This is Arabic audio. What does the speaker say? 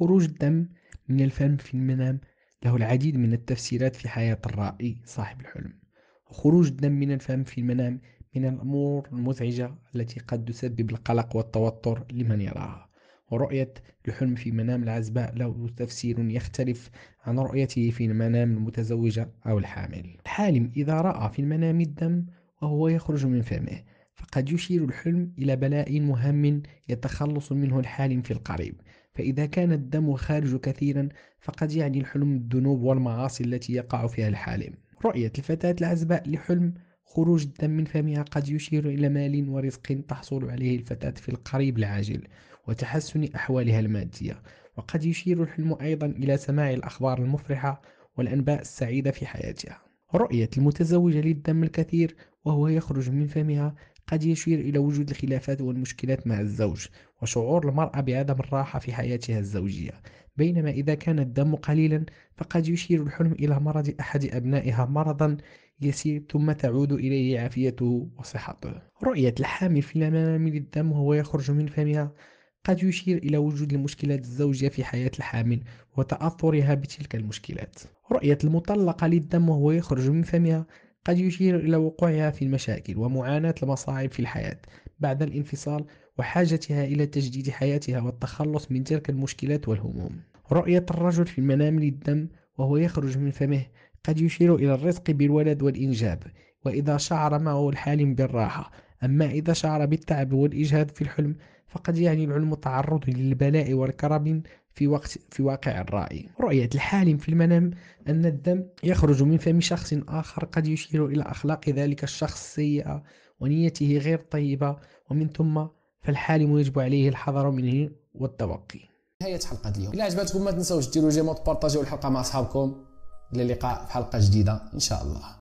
خروج الدم من الفم في المنام له العديد من التفسيرات في حياة الرائي صاحب الحلم وخروج الدم من الفم في المنام من الأمور المزعجة التي قد تسبب القلق والتوتر لمن يراها ورؤية الحلم في منام العزباء له تفسير يختلف عن رؤيته في منام المتزوجة أو الحامل الحالم إذا رأى في المنام الدم وهو يخرج من فمه فقد يشير الحلم إلى بلاء مهم يتخلص منه الحالم في القريب فإذا كان الدم خارج كثيرا فقد يعني الحلم الذنوب والمعاصي التي يقع فيها الحالم رؤية الفتاة العزباء لحلم خروج الدم من فمها قد يشير إلى مال ورزق تحصل عليه الفتاة في القريب العاجل وتحسن أحوالها المادية وقد يشير الحلم أيضا إلى سماع الأخبار المفرحة والأنباء السعيدة في حياتها رؤية المتزوجة للدم الكثير وهو يخرج من فمها قد يشير إلى وجود الخلافات والمشكلات مع الزوج وشعور المرأة بعدم الراحة في حياتها الزوجية بينما إذا كان الدم قليلا فقد يشير الحلم إلى مرض أحد أبنائها مرضا يسير ثم تعود إليه عافيته وصحته رؤية الحامل في المنام للدم وهو يخرج من فمها قد يشير إلى وجود المشكلات الزوجية في حياة الحامل وتأثرها بتلك المشكلات رؤية المطلقة للدم وهو يخرج من فمها قد يشير إلى وقوعها في المشاكل ومعاناة المصاعب في الحياة بعد الانفصال وحاجتها إلى تجديد حياتها والتخلص من تلك المشكلات والهموم رؤية الرجل في المنام للدم وهو يخرج من فمه قد يشير إلى الرزق بالولد والإنجاب وإذا شعر معه الحالم بالراحة أما إذا شعر بالتعب والإجهاد في الحلم فقد يعني العلم تعرض للبلاء والكرب في وقت في واقع الرأي رؤية الحالم في المنام أن الدم يخرج من فم شخص آخر قد يشير إلى أخلاق ذلك الشخص السيئة ونيته غير طيبة ومن ثم فالحالم يجب عليه الحذر منه والتوقي نهاية حلقة اليوم إلا عجبتكم ما تنسوا تديروا جيم الحلقة مع أصحابكم إلى اللقاء في حلقة جديدة إن شاء الله